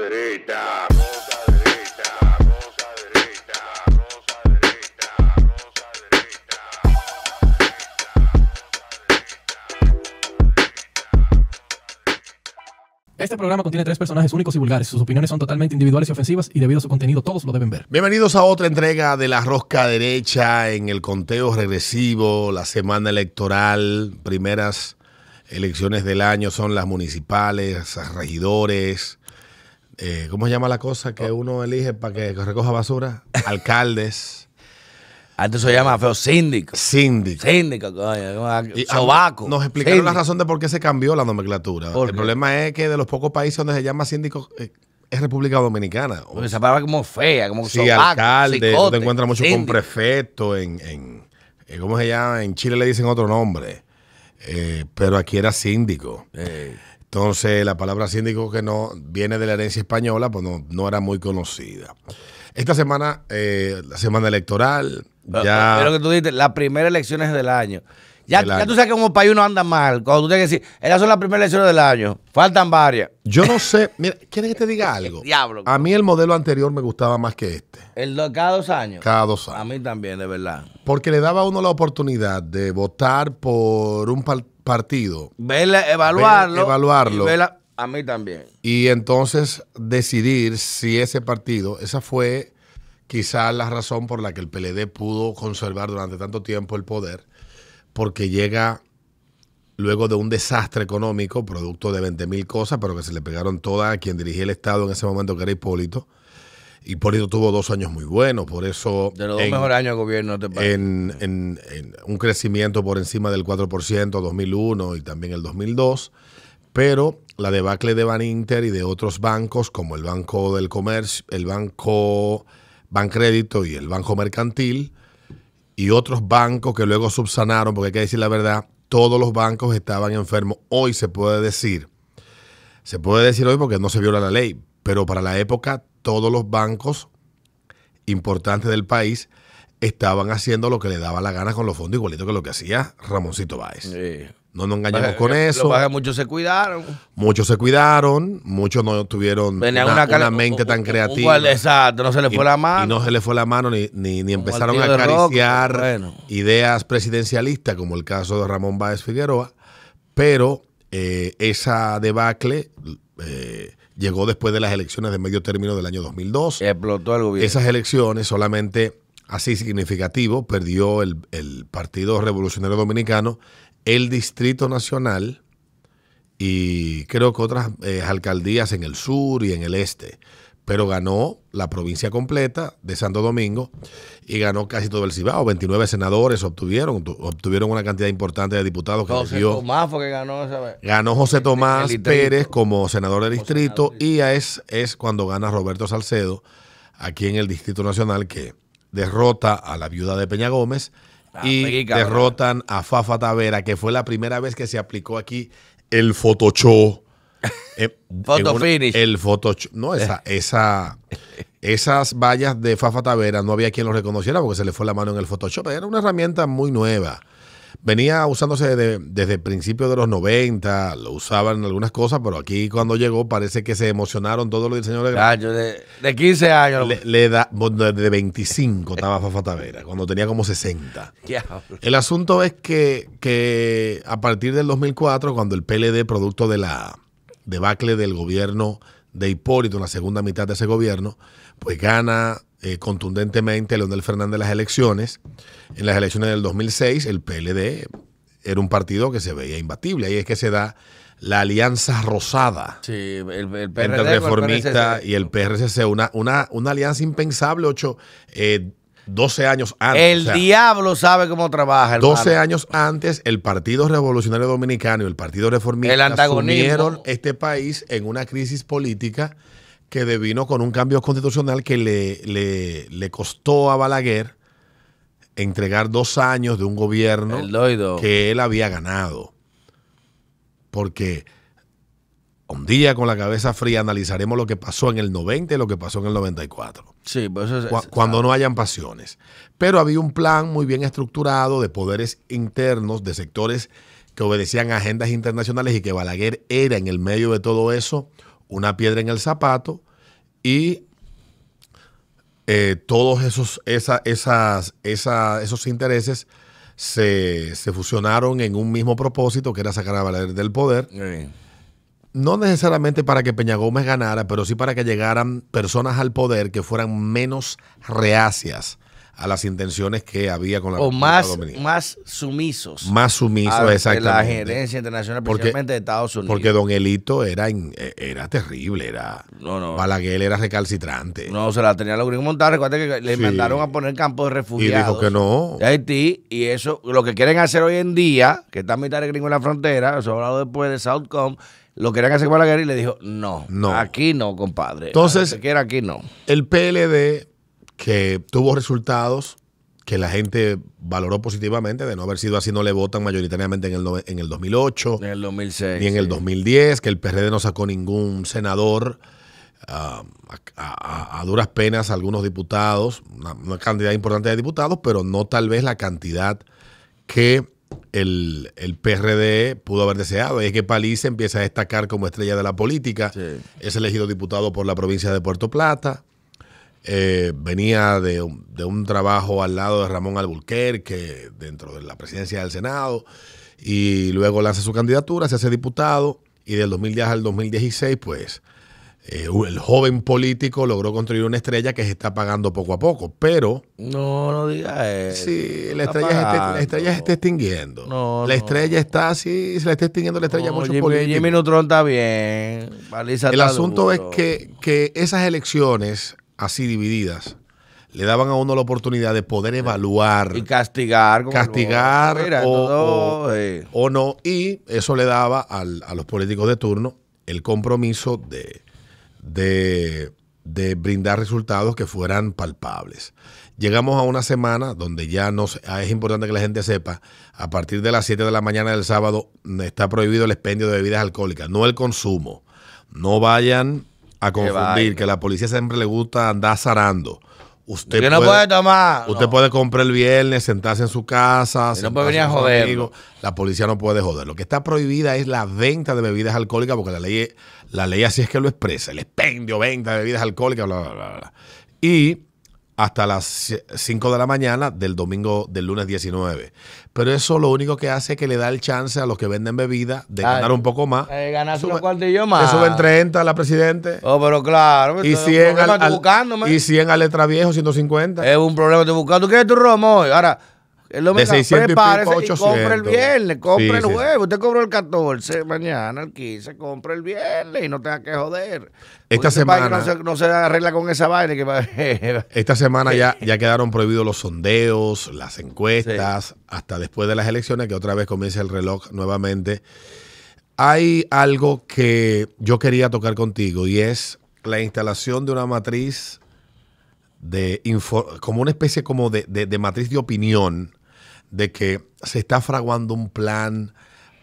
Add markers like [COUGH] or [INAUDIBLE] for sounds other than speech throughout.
derecha. Este programa contiene tres personajes únicos y vulgares. Sus opiniones son totalmente individuales y ofensivas y debido a su contenido todos lo deben ver. Bienvenidos a otra entrega de la rosca derecha en el conteo regresivo, la semana electoral, primeras elecciones del año son las municipales, regidores, eh, ¿cómo se llama la cosa que oh. uno elige para que recoja basura? [LAUGHS] Alcaldes. Antes ah, se llama feo síndico. Síndico. Síndico, coño. Ah, sobaco. Nos explicaron la razón de por qué se cambió la nomenclatura. El problema es que de los pocos países donde se llama síndico eh, es República Dominicana. esa palabra como fea, como sí, alcalde. no te encuentras mucho con prefecto. En, eh, ¿Cómo se llama? En Chile le dicen otro nombre. pero aquí era síndico. Entonces, la palabra síndico que no viene de la herencia española, pues no, era muy conocida. Esta semana, eh, la semana electoral, ya... Pero que tú dices, las primeras elecciones del año. Ya, tú sabes que como país uno anda mal. Cuando tú tienes que decir, esas son las primeras elecciones del año. Faltan varias. Yo no sé. Mira, ¿quieres que te diga [LAUGHS] algo? Diablo. A mí el modelo anterior me gustaba más que este. El cada dos años. Cada dos años. A mí también, de verdad. Porque le daba a uno la oportunidad de votar por un partido. Verle, evaluarlo. evaluarlo. a mí también. Y entonces decidir si ese partido, esa fue quizás la razón por la que el PLD pudo conservar durante tanto tiempo el poder porque llega luego de un desastre económico, producto de 20.000 cosas, pero que se le pegaron todas a quien dirigía el Estado en ese momento, que era Hipólito. Hipólito tuvo dos años muy buenos, por eso... De los dos mejores años de gobierno te este en, en, un crecimiento por encima del 4%, 2001 y también el 2002, pero la debacle de Baninter y de otros bancos, como el Banco del Comercio, el Banco Bancrédito y el Banco Mercantil, y otros bancos que luego subsanaron, porque hay que decir la verdad, todos los bancos estaban enfermos. Hoy se puede decir, se puede decir hoy porque no se viola la ley, pero para la época todos los bancos importantes del país estaban haciendo lo que le daba la gana con los fondos, igualito que lo que hacía Ramoncito Báez. Sí. No nos engañemos con eso. muchos se cuidaron. Muchos se cuidaron, muchos no tuvieron una, mente tan creativa. exacto, no se le fue la mano. Y no se le fue la mano ni, empezaron a acariciar ideas presidencialistas, como el caso de Ramón Báez Figueroa, pero eh, esa debacle eh, llegó después de las elecciones de medio término del año 2002. Explotó el gobierno. Esas elecciones solamente así significativo perdió el, el Partido Revolucionario Dominicano el Distrito Nacional y creo que otras eh, alcaldías en el sur y en el este. Pero ganó la provincia completa de Santo Domingo y ganó casi todo el Cibao. 29 senadores obtuvieron, obtuvieron una cantidad importante de diputados que ganó. Ganó José Tomás Pérez como senador del distrito y es, es cuando gana Roberto Salcedo aquí en el Distrito Nacional que derrota a la viuda de Peña Gómez Ah, y derrotan a Fafa Tavera, que fue la primera vez que se aplicó aquí el Photoshop. [LAUGHS] Photo El Photoshop. No, [LAUGHS] esa, esas vallas de Fafa Tavera no había quien lo reconociera porque se le fue la mano en el Photoshop. Era una herramienta muy nueva venía usándose desde el principio de los 90, lo usaban en algunas cosas, pero aquí cuando llegó parece que se emocionaron todos los diseñadores. de, de, 15 años. Le, da, de 25 estaba Fafa cuando tenía como 60. El asunto es que, que a partir del 2004, cuando el PLD, producto de la debacle del gobierno de Hipólito en la segunda mitad de ese gobierno, pues gana eh, contundentemente Leonel Fernández las elecciones. En las elecciones del 2006, el PLD era un partido que se veía imbatible. Ahí es que se da la alianza rosada el, entre el reformista y el PRCC. Una, una, una alianza impensable, ocho, eh, 12 años antes. El diablo sabe cómo trabaja. doce 12 años antes, el Partido Revolucionario Dominicano y el Partido Reformista el este país en una crisis política que devino con un cambio constitucional que le, le, costó a Balaguer entregar dos años de un gobierno que él había ganado. Porque un día con la cabeza fría analizaremos lo que pasó en el 90 y lo que pasó en el 94. Sí, pues cuando no hayan pasiones. Pero había un plan muy bien estructurado de poderes internos, de sectores que obedecían agendas internacionales y que Balaguer era en el medio de todo eso una piedra en el zapato y eh, todos esos, esas, esos intereses se, fusionaron en un mismo propósito, que era sacar a Valer del poder. No necesariamente para que Peña Gómez ganara, pero sí para que llegaran personas al poder que fueran menos reacias a las intenciones que había con la o más, más sumisos. Más sumisos, exactamente. La gerencia internacional, porque, de Estados Unidos. Porque Don Elito era, e-, era terrible, era. No, no. Balaguer era recalcitrante. No, se la tenía los gringos montada. Recuerda que le mandaron a poner campos de refugiados. Y dijo que no. De Haití, y eso, lo que quieren hacer hoy en día, que está mitad de gringo en la frontera, eso hablado después de Southcom, lo quieren hacer con Balaguer y le dijo, no, no. aquí no, compadre. Entonces, aquí no. El PLD que tuvo resultados que la gente valoró positivamente de no haber sido así, no le votan mayoritariamente en el, en el 2008, en el 2006, ni en el 2010, que el PRD no sacó ningún senador, um, a, duras penas algunos diputados, una, cantidad importante de diputados, pero no tal vez la cantidad que el, el PRD pudo haber deseado. Y es que Paliza empieza a destacar como estrella de la política, es elegido diputado por la provincia de Puerto Plata eh, venía de, un trabajo al lado de Ramón Alburquerque, dentro de la presidencia del Senado, y luego lanza su candidatura, se hace diputado, y del 2010 al 2016, pues, eh, el joven político logró construir una estrella que se está pagando poco a poco, pero... No, no digas eso. Sí, la estrella, se, estrella, está extinguiendo. la estrella está así, se la está extinguiendo la estrella mucho Jimmy está bien. el asunto es que esas elecciones así divididas le daban a uno la oportunidad de poder evaluar. Y castigar. Castigar eh. o, no. Y eso le daba a los políticos de turno el compromiso de, de, brindar resultados que fueran palpables. Llegamos a una semana donde ya ah, es importante que la gente sepa, a partir de las 7 de la mañana del sábado está prohibido el expendio de bebidas alcohólicas, no el consumo. No vayan a confundir, que la policía siempre le gusta andar zarando. Usted puede, no Usted puede comprar el viernes, sentarse en su casa. no puede joder. La policía no puede joder. Lo que está prohibida es la venta de bebidas alcohólicas, porque la ley, la ley así es que lo expresa. El expendio, venta de bebidas alcohólicas, bla, bla, bla. bla. Y hasta las 5 de la mañana del domingo del lunes 19. Pero eso lo único que hace es que le da el chance a los que venden bebidas de ganar un poco más. De eh, ganarse unos cuartillos más. Que suben 30 a la presidente. Oh, pero claro. Y 100 al, y 100 a letra viejo, 150. Es un problema, te buscando. ¿Tú quieres tu romo hoy? Ahora... El y, compra el viernes, Compre el Usted cobró el 14, mañana el 15, compra el viernes y no tenga que joder. Esta semana. No se, arregla con esa vaina. Que... [LAUGHS] esta semana ya, [LAUGHS] ya quedaron prohibidos los sondeos, las encuestas, hasta después de las elecciones, que otra vez comienza el reloj nuevamente. Hay algo que yo quería tocar contigo y es la instalación de una matriz de como una especie como de matriz de opinión de que se está fraguando un plan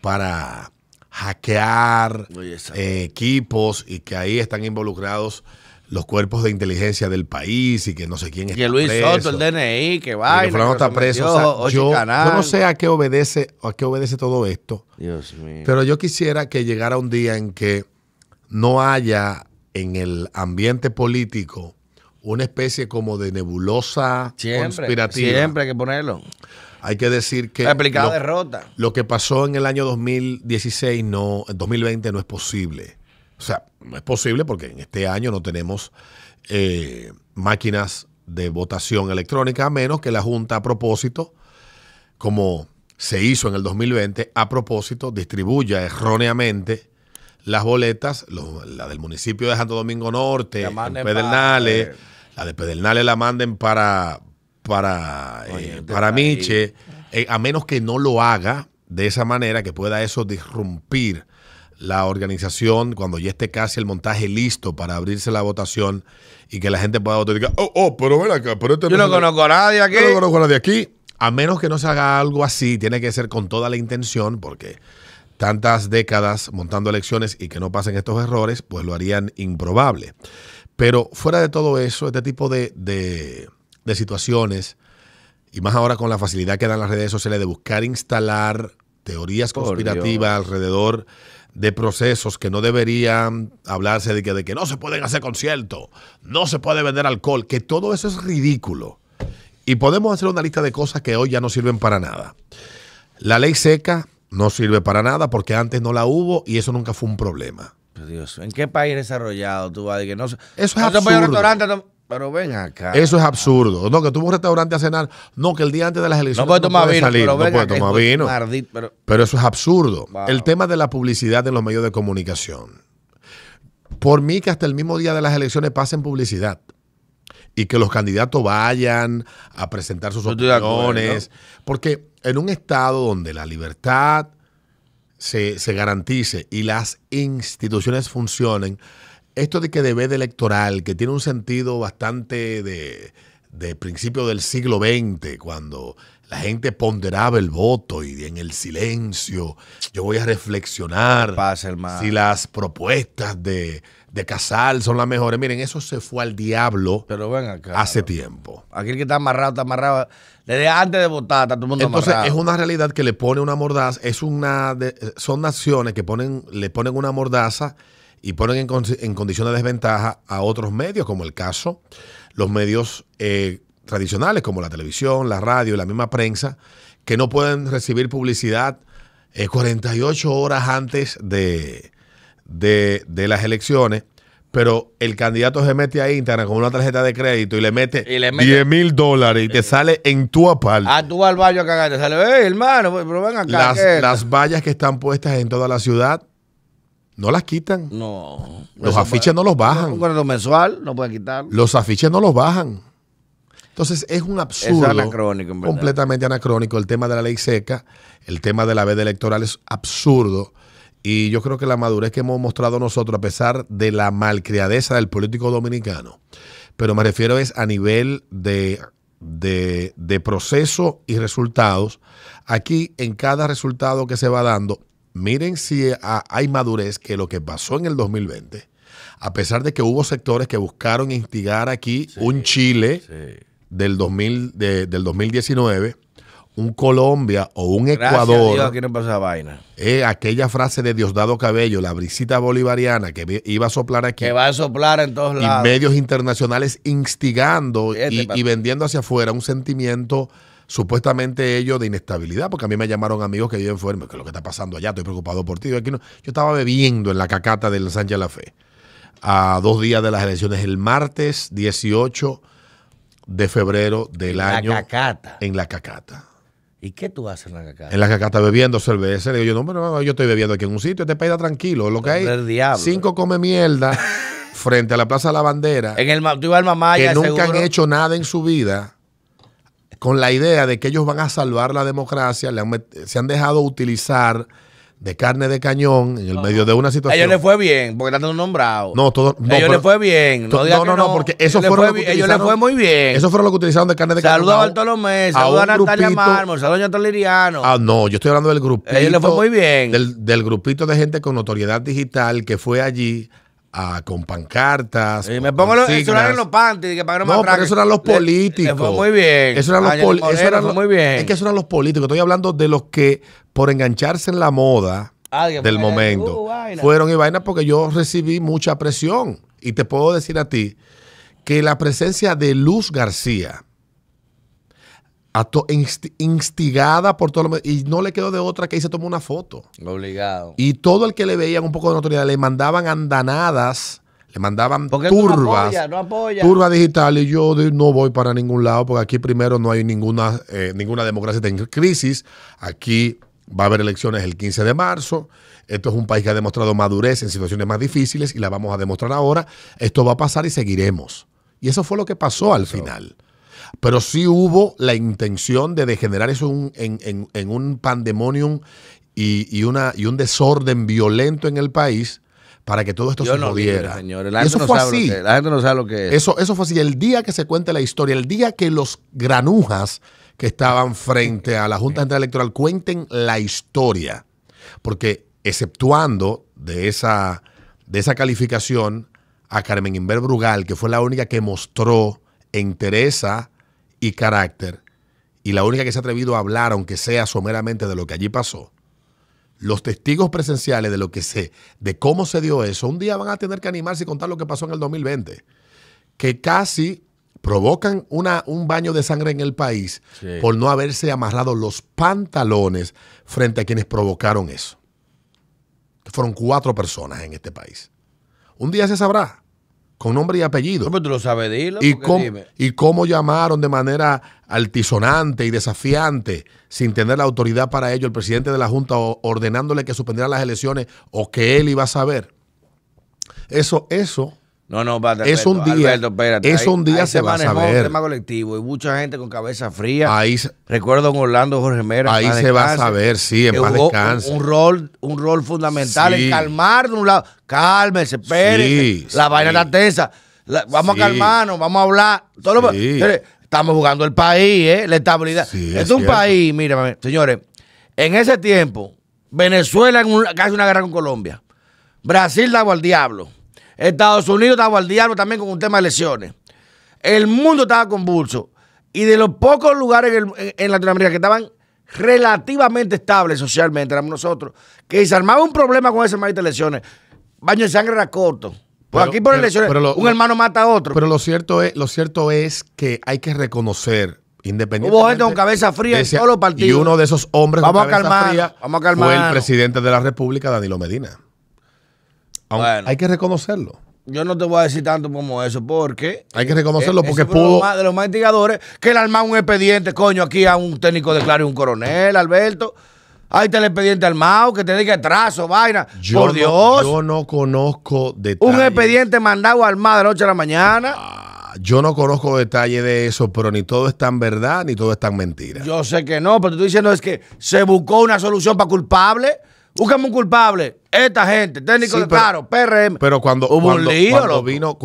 para hackear eh, equipos y que ahí están involucrados los cuerpos de inteligencia del país y que no sé quién es Que Luis Soto, el DNI, que va. está preso. sea, yo, no sé a qué obedece, a qué obedece todo esto. Pero yo quisiera que llegara un día en que no haya en el ambiente político una especie como de nebulosa siempre, Siempre hay que ponerlo. Hay que decir que. derrota. Lo que pasó en el año 2016, no, en 2020 no es posible. O sea, no es posible porque en este año no tenemos eh, máquinas de votación electrónica, a menos que la Junta a propósito, como se hizo en el 2020, a propósito distribuya erróneamente las boletas, la del municipio de Santo Domingo Norte, Pedernales, eh, la de Pedernales la manden para para, eh, para Miche, eh, a menos que no lo haga de esa manera, que pueda eso disrumpir la organización cuando ya esté casi el montaje listo para abrirse la votación y que la gente pueda votar y diga, oh, oh, pero ven acá, pero este Yo no, conozco a nadie aquí. Yo no conozco a nadie aquí. A menos que no se haga algo así, tiene que ser con toda la intención, porque tantas décadas montando elecciones y que no pasen estos errores, pues lo harían improbable. Pero fuera de todo eso, este tipo de de situaciones, y más ahora con la facilidad que dan las redes sociales de buscar instalar teorías conspirativas alrededor de procesos que no deberían hablarse de que, de que no se pueden hacer conciertos, no se puede vender alcohol, que todo eso es ridículo. Y podemos hacer una lista de cosas que hoy ya no sirven para nada. La ley seca no sirve para nada porque antes no la hubo y eso nunca fue un problema. Dios, ¿en qué país desarrollado tú vas? Que no, eso es pero ven acá. Eso es absurdo. No, que tuvo un restaurante a cenar. No, que el día antes de las elecciones. No puedes tomar vino. pero no tomar vino. pero... eso es absurdo. El tema de la publicidad en los medios de comunicación. Por mí, que hasta el mismo día de las elecciones pasen publicidad. Y que los candidatos vayan a presentar sus porque en un estado donde la libertad se, se garantice y las instituciones funcionen esto de que debe de electoral, que tiene un sentido bastante de, de principio del siglo XX, cuando la gente ponderaba el voto y en el silencio yo voy a reflexionar si las propuestas de, Casal son las mejores. Miren, eso se fue al diablo Pero hace tiempo. Aquel que está amarrado, está amarrado. Desde antes de votar, está todo el mundo Entonces, es una realidad que le pone una mordaza. Es una son naciones que ponen, le ponen una mordaza y ponen en, condición de desventaja a otros medios, como el caso, los medios eh, tradicionales, como la televisión, la radio la misma prensa, que no pueden recibir publicidad 48 eh, horas antes de, de, las elecciones pero el candidato se mete a Instagram con una tarjeta de crédito y le mete, 10 mil dólares y te sale en tu aparte. A tu al baño a cagar, te sale, hermano, pues, pero ven acá. Las, las vallas que están puestas en toda la ciudad no las quitan. No. Los afiches no los bajan. Un mensual no pueden quitar. Los afiches no los bajan. Entonces es un absurdo. completamente anacrónico. El tema de la ley seca, el tema de la veda electoral es absurdo. Y yo creo que la madurez que hemos mostrado nosotros, a pesar de la malcriadeza del político dominicano, pero me refiero es a nivel de, de, de proceso y resultados. Aquí, en cada resultado que se va dando, miren si ah, hay madurez que lo que pasó en el 2020, a pesar de que hubo sectores que buscaron instigar aquí un Chile del, 2000, del 2019, un Colombia o un Ecuador. A Dios, aquí no pasa vaina. Eh, aquella frase de Diosdado Cabello, la brisita bolivariana que iba a soplar aquí. Que va a soplar en todos lados. Y medios internacionales instigando este y vendiendo hacia afuera un sentimiento supuestamente ellos de inestabilidad, porque a mí me llamaron amigos que viven fuera, que es lo que está pasando allá, estoy preocupado por ti. Yo, aquí no, yo estaba bebiendo en la cacata del Sánchez La Fe a dos días de las elecciones, el martes 18 de febrero del año. En la cacata. ¿Y qué tú haces en la cacata? En la cacata bebiendo cerveza. digo yo, no, yo estoy bebiendo aquí en un sitio, este país tranquilo. Lo que hay, cinco come mierda [LAUGHS] frente a la Plaza de la Bandera. En el, tú al mamá, que nunca han hecho nada en su vida con la idea de que ellos van a salvar la democracia, le se han dejado utilizar de carne de cañón en el medio de una situación. A ellos les fue bien, porque están nombrados. No, todo. No, ellos les fue bien. No, no, no, no, porque eso Fue, lo que ellos les fue muy bien. Eso fueron lo que utilizaron de carne de cañón. Saludos a Bartolomé, saludos a, Natalia Marmor, saludos a Toliriano. Ah, no, yo estoy hablando del grupito. A ellos les fue muy bien. Del, del grupito de gente con notoriedad digital que fue allí con pancartas. me pongo los, eso eran los Que para no, los políticos. muy bien. Eso eran los políticos. Es que eso los políticos. Estoy hablando de los que, por engancharse en la moda del momento, uh, fueron y vaina porque yo recibí mucha presión. Y te puedo decir a ti que la presencia de Luz García instigada por todo lo y no le quedó de otra que ahí se tomó una foto. Obligado. Y todo el que le veía un poco de notoriedad le mandaban andanadas, le mandaban turbas, no apoya, digitales. Y yo no voy para ningún lado porque aquí primero no hay ninguna, eh, ninguna democracia en crisis. Aquí va a haber elecciones el 15 de marzo. Esto es un país que ha demostrado madurez en situaciones más difíciles y la vamos a demostrar ahora. Esto va a pasar y seguiremos. Y eso fue lo que pasó al final pero sí hubo la intención de degenerar eso en, un pandemonium y, una, y un desorden violento en el país para que todo esto se no eso fue así. la gente no sabe lo que Eso, eso fue así. El día que se cuente la historia, el día que los granujas que estaban frente a la Junta Central Electoral cuenten la historia, porque exceptuando de esa, de esa calificación a Carmen Inver Brugal, que fue la única que mostró interés y carácter, y la única que se ha atrevido a hablar, aunque sea someramente, de lo que allí pasó, los testigos presenciales de lo que sé, de cómo se dio eso, un día van a tener que animarse y contar lo que pasó en el 2020, que casi provocan una, un baño de sangre en el país por no haberse amarrado los pantalones frente a quienes provocaron eso. fueron cuatro personas en este país. Un día se sabrá con nombre y apellido. lo sabes, Y, cómo, y cómo llamaron de manera altisonante y desafiante, sin tener la autoridad para ello, el presidente de la Junta ordenándole que suspendiera las elecciones o que él iba a saber. Eso, eso no, no, va, es un día, es un día se, va a saber. Un tema colectivo y mucha gente con cabeza fría. Ahí recuerdo con Orlando Jorge Mera. Ahí se va a saber, sí, en paz Un, rol, un rol fundamental en calmar de un lado. Cálmese, espere, la vaina está tensa. vamos a calmarnos, vamos a hablar. Todo estamos jugando el país, ¿eh? La estabilidad. es, un país, mírame, señores. En ese tiempo, Venezuela en casi una guerra con Colombia. Brasil daba al diablo. Estados Unidos estaba al también con un tema de lesiones. El mundo estaba convulso. Y de los pocos lugares en, Latinoamérica que estaban relativamente estables socialmente, éramos nosotros, que se armaba un problema con ese esas de lesiones. Baño de sangre era corto. Pues aquí por las lesiones, un hermano mata a otro. Pero lo cierto es, lo cierto es que hay que reconocer independientemente. Hubo gente con cabeza fría en todos los partidos. Y uno de esos hombres vamos con cabeza a fue el presidente de la República, Danilo Medina hay que reconocerlo. Yo no te voy a decir tanto como eso, porque. Hay que reconocerlo, eh, porque pudo. De los más investigadores que le armó un expediente, coño, aquí a un técnico de claro y un coronel, Alberto. Ahí está el expediente armado, que te diga atraso, vaina. por Dios. Yo no conozco detalles. Un expediente mandado armar de noche a la mañana. Ah, yo no conozco detalles de eso, pero ni todo es tan verdad, ni todo es tan mentira. Yo sé que no, pero te estoy diciendo es que se buscó una solución para culpable. Búscame un culpable. Esta gente, técnico de claro, PRM. Pero cuando, Hubo un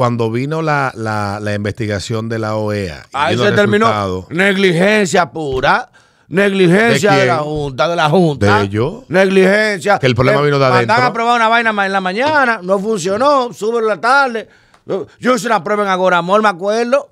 cuando vino, la, investigación de la OEA. Ahí se terminó. Negligencia pura. Negligencia ¿De, la Junta, de la Junta. De ellos. Negligencia. Que el problema vino de adentro. Mandan a probar una vaina en la mañana, no funcionó, súbelo la tarde. Yo hice una prueba en amor, me acuerdo,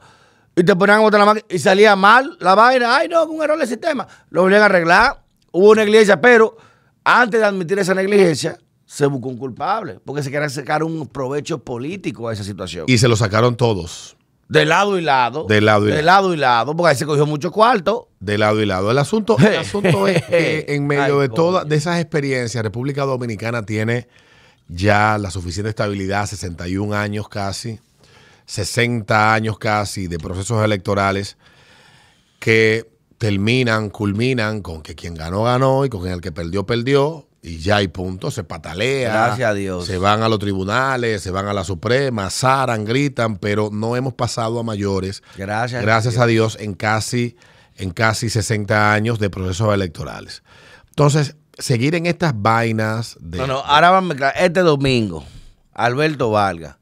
y te ponían otra la máquina y salía mal la vaina. Ay, no, un error del sistema. Lo volvían a arreglar. Hubo negligencia, pero antes de admitir esa negligencia, se buscó un culpable, porque se quería sacar un provecho político a esa situación. Y se lo sacaron todos. De lado y lado. De lado y, de lado. y lado, porque ahí se cogió mucho cuarto. De lado y lado. El asunto, el asunto es [LAUGHS] que en medio de todas esas experiencias, República Dominicana tiene ya la suficiente estabilidad, 61 años casi, 60 años casi de procesos electorales, que terminan, culminan con que quien ganó, ganó y con el que perdió, perdió. Y ya hay punto, se patalea. Gracias a Dios. Se van a los tribunales, se van a la Suprema, zaran, gritan, pero no hemos pasado a mayores. Gracias. Gracias a Dios, en, casi, en casi 60 años de procesos electorales. Entonces, seguir en estas vainas de... No, no, ahora vamos, este domingo, Alberto Valga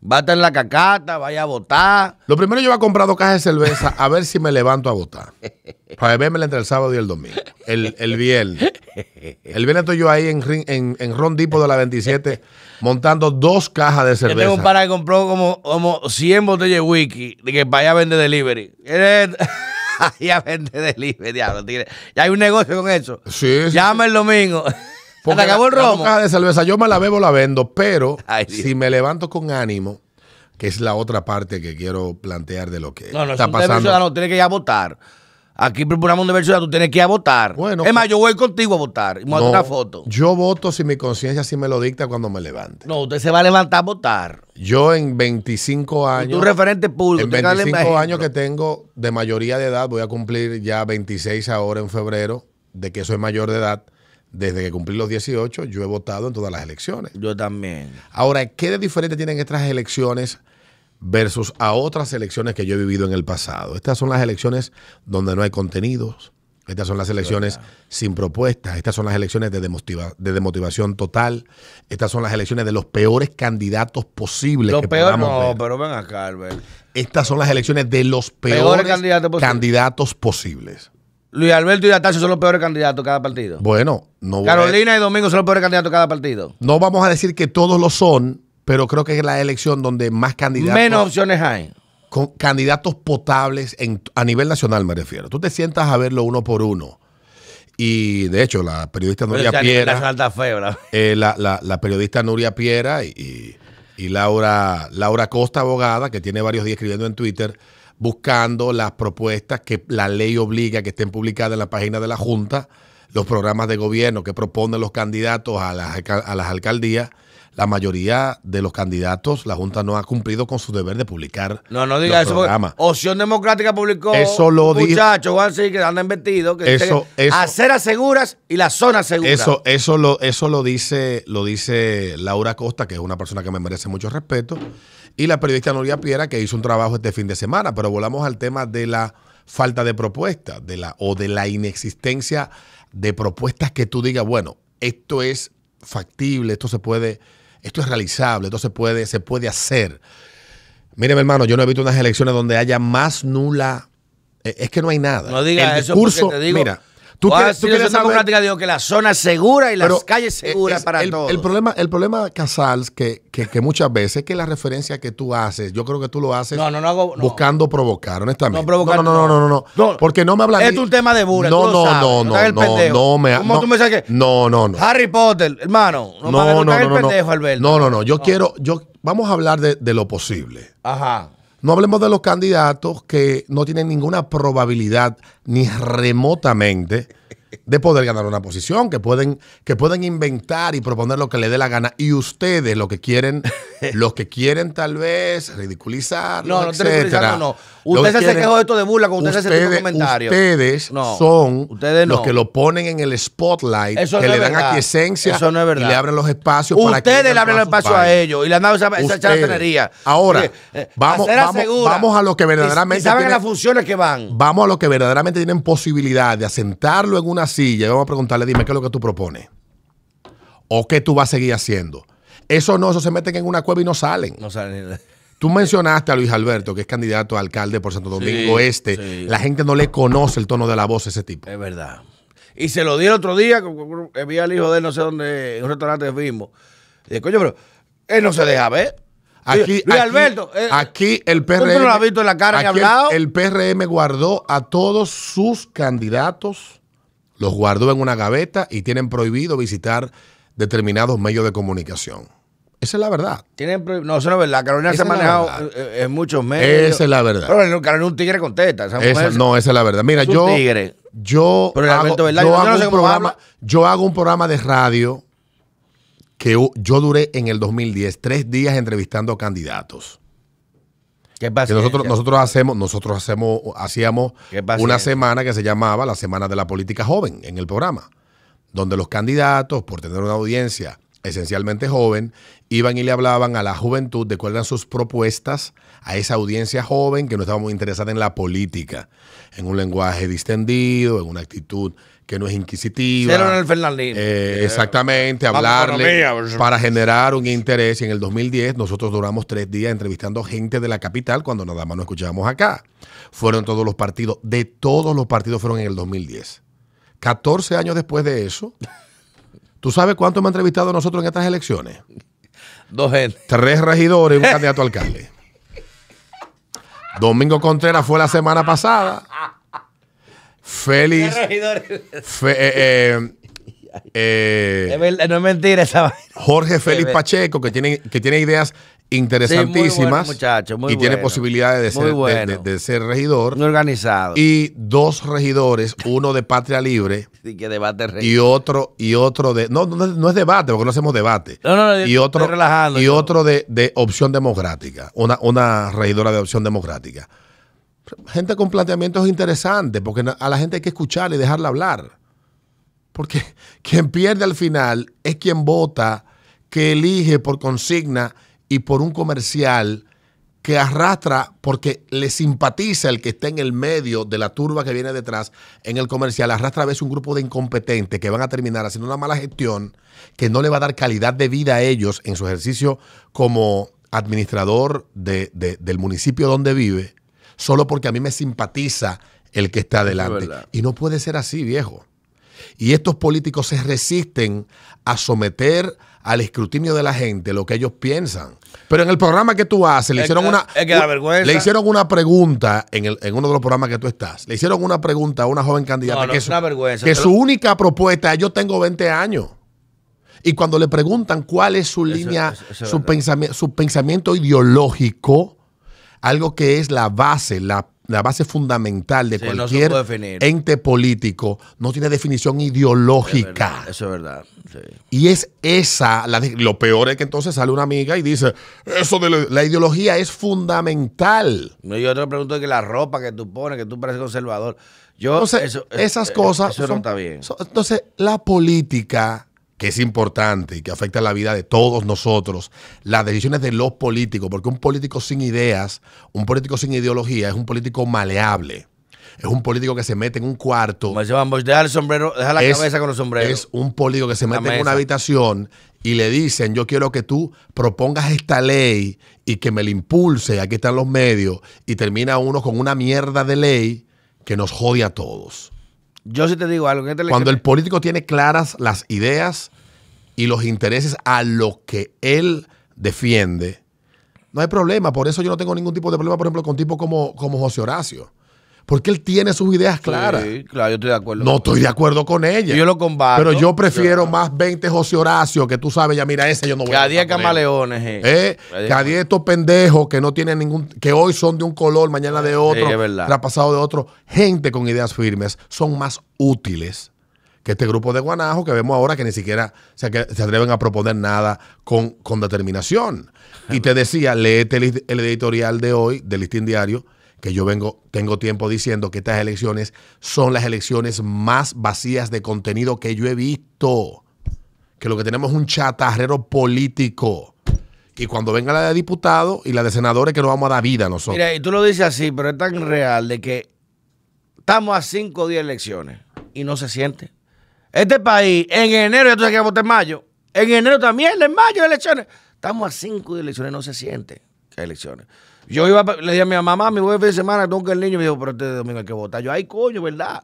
Va a estar en la cacata, vaya a votar. Lo primero yo voy a comprar dos cajas de cerveza a ver si me levanto a votar. Para bebérmela entre el sábado y el domingo. El, el viernes. El viernes estoy yo ahí en, Rondipo de la 27 montando dos cajas de cerveza. Yo tengo un para que compró como, como 100 botellas de whisky de que vaya a vender delivery. [LAUGHS] a vende delivery, Ya hay un negocio con eso. sí. Llama el domingo acabó el de cerveza, yo me la bebo, la vendo, pero [LAUGHS] si me levanto con ánimo, que es la otra parte que quiero plantear de lo que no, no, está pasando. No, ciudadano, que ir a votar. Aquí proponemos un deber tú tienes que ir a votar. Bueno, es más, yo voy contigo a votar. Y una foto. Yo voto si mi conciencia sí me lo dicta cuando me levante. No, usted se va a levantar a votar. Yo en 25 años. referente público. En 25 años que tengo de mayoría de edad, voy a cumplir ya 26 ahora en febrero, de que soy mayor de edad desde que cumplí los 18, yo he votado en todas las elecciones. Yo también. Ahora, ¿qué de diferente tienen estas elecciones versus a otras elecciones que yo he vivido en el pasado? Estas son las elecciones donde no hay contenidos. Estas son las elecciones sin propuestas. Estas son las elecciones de, demotiva, demotivación total. Estas son las elecciones de los peores candidatos posibles. Los peores, no, pero ven acá, Albert. Estas son las elecciones de los peores, candidatos posibles. Luis Alberto y Atacio son los peores candidatos cada partido. Bueno, no Carolina y Domingo son los peores candidatos cada partido. No vamos a decir que todos lo son, pero creo que es la elección donde más candidatos. Menos opciones hay. Con candidatos potables a nivel nacional, me refiero. Tú te sientas a verlo uno por uno. Y de hecho, la periodista Nuria Piera. Eh, la, la, periodista Nuria Piera y, y Laura, Laura Costa, abogada, que tiene varios días escribiendo en Twitter buscando las propuestas que la ley obliga que estén publicadas en la página de la Junta, los programas de gobierno que proponen los candidatos a las, a las alcaldías la mayoría de los candidatos, la Junta no ha cumplido con su deber de publicar. No, no diga eso. Programas. Opción Democrática publicó. Eso lo Muchachos, van que andan vestidos. Que eso, hacer aceras seguras y la zona segura. Eso, eso, eso lo, dice, lo dice Laura Costa, que es una persona que me merece mucho respeto y la periodista Nuria Piera, que hizo un trabajo este fin de semana. Pero volamos al tema de la falta de propuesta de la, o de la inexistencia de propuestas que tú digas, bueno, esto es factible, esto se puede, esto es realizable, esto se puede, se puede hacer. Míreme, hermano, yo no he visto unas elecciones donde haya más nula. E, es que no hay nada. No digas eso porque te digo, mira, ¿Tú ah, quieres, tú una práctica digo que la zona es segura y las calles eh, seguras para todos. El problema, el problema Casals, que, que, muchas veces es que la referencia que tú haces, yo creo que tú lo haces buscando provocar, honestamente. No, provocar, no, no, no, no, Porque no me hablas. Es un tema de burla. No, no, no, no, no, no, me me No, no, no. Harry Potter, hermano. No, no, no, no, no, no, no, no, yo quiero, yo, vamos a hablar de, de lo posible. Ajá. No hablemos de los candidatos que no tienen ninguna probabilidad ni remotamente de poder ganar una posición, que pueden, que pueden inventar y proponer lo que le dé la gana. Y ustedes lo que quieren, [LAUGHS] los que quieren tal vez ridiculizar. No, no, no. Ustedes se, esto de burla con este ustedes, ustedes Ustedes no, son ustedes los que lo ponen en el spotlight, que le dan esencia Eso y le abren los espacios ustedes para Ustedes le abren los espacios a ellos y le han dado esa charlatanería. Ahora, eh, eh, vamos, vamos, a lo que verdaderamente. Y, saben las funciones que van. Vamos a lo que verdaderamente tienen posibilidad de asentarlo en una una silla vamos a preguntarle, dime, ¿qué es lo que tú propones? ¿O qué tú vas a seguir haciendo? Eso no, eso se meten en una cueva y no salen. No salen. Tú mencionaste a Luis Alberto, que es candidato a alcalde por Santo Domingo Este. La gente no le conoce el tono de la voz a ese tipo. Es verdad. Y se lo di el otro día, vi al hijo de él, no sé dónde, en un restaurante mismo Y pero él no se deja ver. Aquí, Luis Alberto, eh, aquí, el PRM. visto la cara el PRM guardó a todos sus candidatos los guardó en una gaveta y tienen prohibido visitar determinados medios de comunicación. Esa es la verdad. Tienen, no, eso no es verdad. Carolina se ha manejado eh, eh, en muchos medios. Esa es la verdad. Pero Carolina un tigre contesta. Esa no, esa es la verdad. Mira, yo. Yo. hago, yo, un programa, yo hago un programa de radio que yo duré en el 2010 tres días entrevistando candidatos. Nosotros, nosotros hacemos, nosotros hacemos, hacíamos una semana que se llamaba la Semana de la Política Joven en el programa, donde los candidatos, por tener una audiencia esencialmente joven, iban y le hablaban a la juventud de cuáles eran sus propuestas a esa audiencia joven que no estaba muy interesada en la política, en un lenguaje distendido, en una actitud que no es inquisitiva. el Fernández. Eh, exactamente, hablarle para generar un interés. Y en el 2010 nosotros duramos tres días entrevistando gente de la capital cuando nada más nos escuchábamos acá. Fueron todos los partidos, de todos los partidos fueron en el 2010. 14 años después de eso, [LAUGHS] ¿tú sabes cuánto hemos entrevistado nosotros en estas elecciones? Dos gente. Tres regidores y un candidato alcalde. [LAUGHS] Domingo Contreras fue la semana pasada Félix. Eh, eh, eh, no es mentira esa Jorge Félix Pacheco, que tiene, que tiene ideas interesantísimas. y tiene posibilidades de ser, de, ser regidor. Muy organizado. Y dos regidores, uno de Patria Libre. [LAUGHS] Sí, que debate Y otro, y otro de. No, no, no, es debate, porque no hacemos debate. y otro, Y otro de, Opción Democrática. Una, una regidora de Opción Democrática gente con planteamientos interesantes, porque a la gente hay que escucharle y dejarla hablar. Porque [LAUGHS] quien pierde al final es quien vota, que elige por consigna y por un comercial que arrastra porque le simpatiza el que está en el medio de la turba que viene detrás en el comercial, arrastra a veces un grupo de incompetentes que van a terminar haciendo una mala gestión que no le va a dar calidad de vida a ellos en su ejercicio como administrador del municipio donde vive solo porque a mí me simpatiza el que está adelante. Y no puede ser así, viejo. Y estos políticos se resisten a someter al escrutinio de la gente lo que ellos piensan. Pero en el programa que tú haces, le hicieron una, le hicieron una pregunta en, uno de los programas que tú estás. Le hicieron una pregunta a una joven candidata que, que su única propuesta yo tengo 20 años. Y cuando le preguntan cuál es su línea, su, su pensamiento ideológico, algo que es la base, la, base fundamental de cualquier ente político, no tiene definición ideológica. eso es verdad. Y es esa, la lo peor es que entonces sale una amiga y dice, eso de la, ideología es fundamental. No, yo te pregunto que la ropa que tú pones, que tú pareces conservador. Yo, entonces, eh, esas cosas... no entonces, la política que es importante y que afecta la vida de todos nosotros, las decisiones de los políticos, porque un político sin ideas, un político sin ideología, es un político maleable. Es un político que se mete en un cuarto. llevan vamos, deja el sombrero, deja la cabeza con los sombreros. Es un político que se mete en una habitación y le dicen, yo quiero que tú propongas esta ley y que me la impulse, aquí están los medios, y termina uno con una mierda de ley que nos jode a todos. Yo sí te digo algo. Cuando el político tiene claras las ideas y los intereses a lo que él defiende, no hay problema. Por eso yo no tengo ningún tipo de problema, por ejemplo, con tipos como, como José Horacio porque él tiene sus ideas claras. Sí, claro, yo estoy de acuerdo. No estoy de acuerdo con ella. Yo lo combato. Pero yo prefiero más 20 José Horacio, que tú sabes, ya mira, ese yo no voy cada a Cada día camaleones, eh. eh cada, estos pendejos que no tienen ningún, que hoy son de un color, mañana de otro, sí, traspasado de otro. Gente con ideas firmes son más útiles que este grupo de guanajos que vemos ahora que ni siquiera se, atreven a proponer nada con, con determinación. Y te decía, lee el, el editorial de hoy del Listín Diario, que yo vengo, tengo tiempo diciendo que estas elecciones son las elecciones más vacías de contenido que yo he visto. Que lo que tenemos es un chatarrero político. Y cuando venga la de diputados y la de senadores, que nos vamos a dar vida nosotros. Mira, y tú lo dices así, pero es tan real de que estamos a cinco días 10 elecciones y no se siente. Este país, en enero, ya tú sabes que votar en mayo. En enero también, en mayo elecciones. Estamos a 5 de elecciones, y no se siente elecciones. Yo iba, le dije a mi mamá, mi me voy a fin de semana, tengo que el niño. me dijo, pero este domingo hay que votar. Yo, ay, coño, ¿verdad?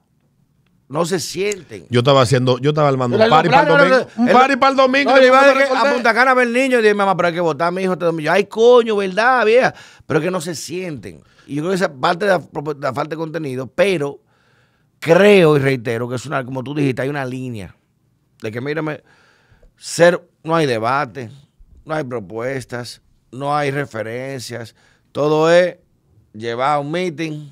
No se sienten. Yo estaba haciendo, yo estaba armando un party para el domingo. Un party para el domingo. yo iba a, a Punta Cana a ver el niño y dije, mamá, pero hay que votar a mi hijo este domingo. Yo, ay, coño, ¿verdad, vieja? Pero es que no se sienten. Y yo creo que esa parte de falta de contenido, pero creo y reitero que es una, como tú dijiste, hay una línea. De que, mírame, ser, no hay debate, no hay propuestas, no hay referencias todo es llevar a un meeting,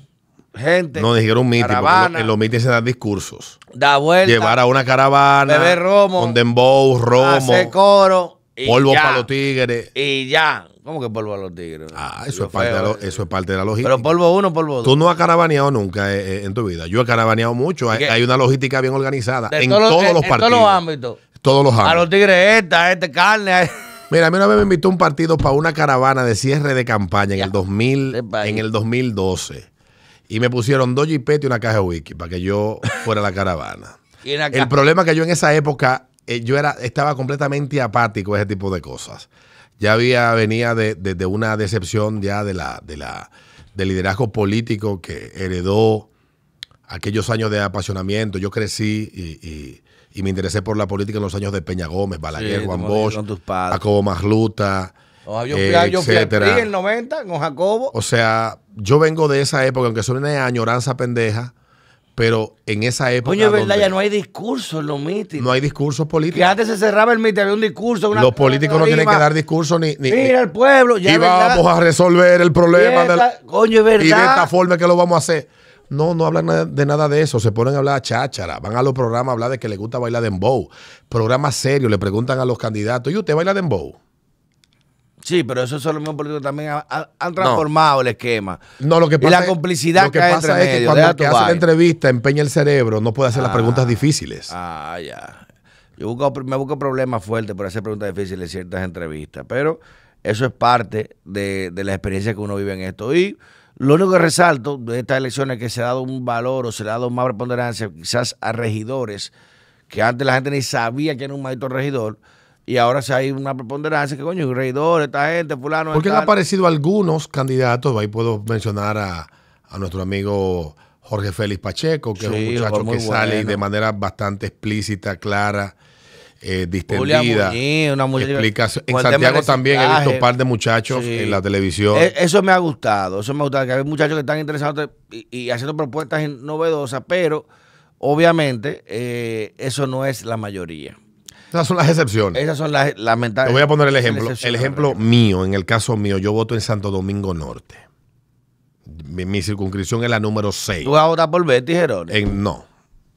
gente. No, dijeron un meeting. en los meetings se dan discursos. Da vuelta. Llevar a una caravana. Beber romo. Con dembow, romo. coro. polvo para los tigres. Y ya. ¿Cómo que polvo a los tigres? Ah, eh. eso, es parte, de la logística. Pero polvo uno, polvo dos. Tú no has carabaneado nunca eh, eh, en tu vida. Yo he caravaneado mucho. Hay, una logística bien organizada en todos, los, partidos. En todos los ámbitos. Todos los ámbitos. A los tigres esta, este carne. Mira, a mí una vez me invitó un partido para una caravana de cierre de campaña en, el, 2000, en el 2012. Y me pusieron dos jipetes y una caja de whisky para que yo fuera a la caravana. [LAUGHS] el problema que yo en esa época, eh, yo era, estaba completamente apático a ese tipo de cosas. Ya había, venía de, una decepción ya de la, de la, del liderazgo político que heredó aquellos años de apasionamiento. Yo crecí y y me interesé por la política en los años de Peña Gómez, Balaguer, Juan Bosch, Jacobo Masluta, yo, etcétera. 90 con Jacobo. O sea, yo vengo de esa época, aunque suene añoranza pendeja, pero en esa época. Coño, es verdad, ya no hay discurso en los mítines. No hay discursos políticos. Que antes se cerraba el mítin, había un discurso. Una los políticos no tienen que dar discurso ni. Mira, el pueblo, ya. Y vamos a resolver el problema. de la. coño, es verdad. Y de esta forma que lo vamos a hacer. No, no hablan de nada de eso. Se ponen a hablar cháchara, van a los programas a hablar de que les gusta bailar dembow. Programas serios, le preguntan a los candidatos, ¿y usted baila dembow? Sí, pero eso es lo mismo también han, transformado el esquema. No, lo que pasa y la complicidad que, pasa entre es cuando el que hace la entrevista empeña el cerebro, no puede hacer las preguntas ah, difíciles. Ah, ya. Yo busco, me busco problemas fuertes por hacer preguntas difíciles en ciertas entrevistas, pero eso es parte de, de la experiencia que uno vive en esto. Y lo único que resalto de estas elecciones es que se ha dado un valor o se le ha dado más preponderancia quizás a regidores que antes la gente ni sabía que era un maldito regidor y ahora se hay una preponderancia que coño, un regidor, esta gente, fulano. Porque han aparecido algunos candidatos, ahí puedo mencionar a, a nuestro amigo Jorge Félix Pacheco, que es un muchacho que sale de manera bastante explícita, clara eh, distendida. una En Santiago también he visto un par de muchachos en la televisión. E-, eso me ha gustado, eso me ha que hay muchachos que están interesados y, haciendo propuestas novedosas, pero obviamente eh, eso no es la mayoría. Esas son las excepciones. Esas son las lamentables. Te voy a poner el ejemplo. El ejemplo mío, en el caso mío, yo voto en Santo Domingo Norte. Mi, circunscripción es la número 6. ¿Tú vas a votar por Betty Gerón? No.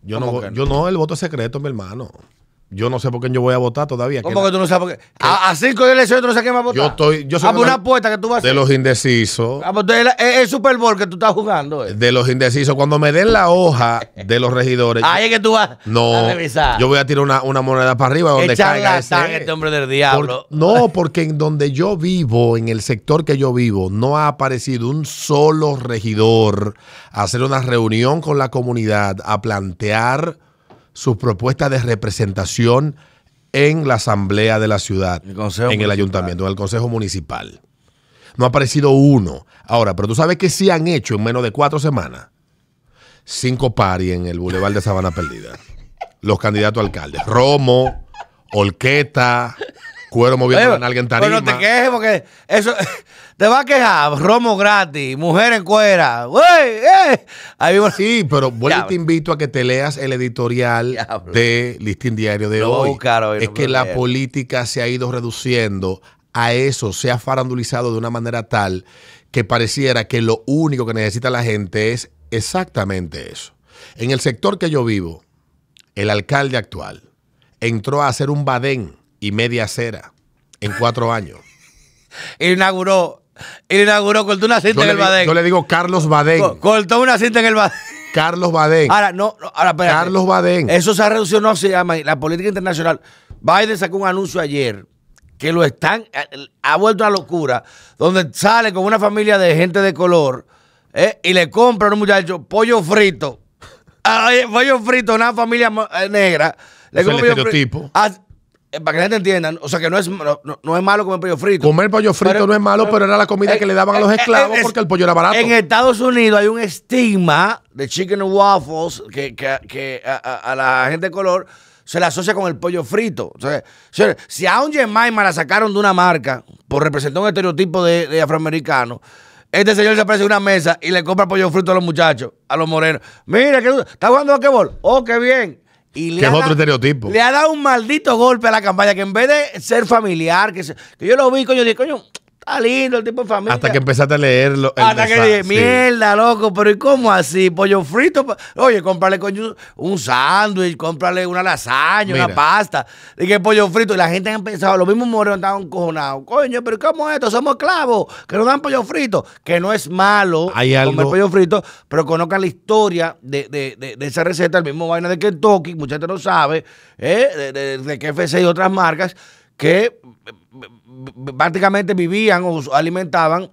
Yo no, no, yo no, el voto es secreto, mi hermano. Yo no sé por qué yo voy a votar todavía. ¿Cómo que, tú no sabes por qué? A, cinco de elecciones tú no sabes quién va a votar. Yo estoy. Yo soy ah, pues una apuesta que tú vas a hacer. De los indecisos. Ah, pues es el, Super Bowl que tú estás jugando. Eh. De los indecisos. Cuando me den la hoja de los regidores. Ahí es que tú vas a revisar. Yo voy a tirar una, una moneda para arriba donde caiga ese. este hombre del diablo. no, porque en donde yo vivo, en el sector que yo vivo, no ha aparecido un solo regidor a hacer una reunión con la comunidad, a plantear sus propuestas de representación en la asamblea de la ciudad, en el ayuntamiento, en el consejo municipal. No ha aparecido uno. Ahora, pero tú sabes que sí han hecho en menos de cuatro semanas cinco paris en el Boulevard de Sabana Perdida. Los candidatos a alcaldes. Romo, Olqueta, Cuero moviendo alguien la no te quejes porque eso, te vas a quejar, romo gratis, mujer en cuera. Eh. Sí, pero bueno, te invito a que te leas el editorial de Listín Diario de hoy. es que la política se ha ido reduciendo a eso, se ha farandulizado de una manera tal que pareciera que lo único que necesita la gente es exactamente eso. En el sector que yo vivo, el alcalde actual entró a hacer un badén y media cera en cuatro años. [LAUGHS] Inauguró y le inauguró, cortó una cinta en el baden Yo le digo Carlos Badén. cortó una cinta en el Badén. Carlos Badén. Ahora, no, ahora, Carlos Badén. Eso se ha reducido, no se llama, la política internacional. Biden sacó un anuncio ayer que lo están, ha vuelto una locura, donde sale con una familia de gente de color eh, y le compra a un muchacho pollo frito. pollo frito, una familia eh, negra. Le compra el eh, para que la gente entienda, o sea que no es, no, es malo comer pollo frito. Comer pollo frito no es malo, pero, era la comida eh, que le daban a los eh, esclavos porque el pollo era barato. En Estados Unidos hay un estigma de chicken and waffles que, a, la gente de color se le asocia con el pollo frito. O sea, si a un Jemima la sacaron de una marca por representar un estereotipo de, afroamericano, este señor se aparece en una mesa y le compra pollo frito a los muchachos, a los morenos. Mira, que, ¿está jugando bol? Oh, qué bien que es otro estereotipo. Le ha dado un maldito golpe a la campaña que en vez de ser familiar, que, que yo lo vi, coño, dije, coño, Está lindo el tipo de familia. Hasta que empezaste a leerlo. Hasta que dije, mierda, loco, pero ¿y cómo así? Pollo frito. Oye, cómprale coño, un sándwich, cómprale una lasaña, una pasta. Dije, pollo frito. Y la gente ha empezado, los mismos morenos estaban encojonados. Coño, pero ¿cómo es esto? Somos clavos, que nos dan pollo frito. Que no es malo comer pollo frito, pero conozcan la historia de, esa receta, el mismo vaina de Kentucky, mucha gente no sabe, eh, de, de KFC y otras marcas que prácticamente vivían o alimentaban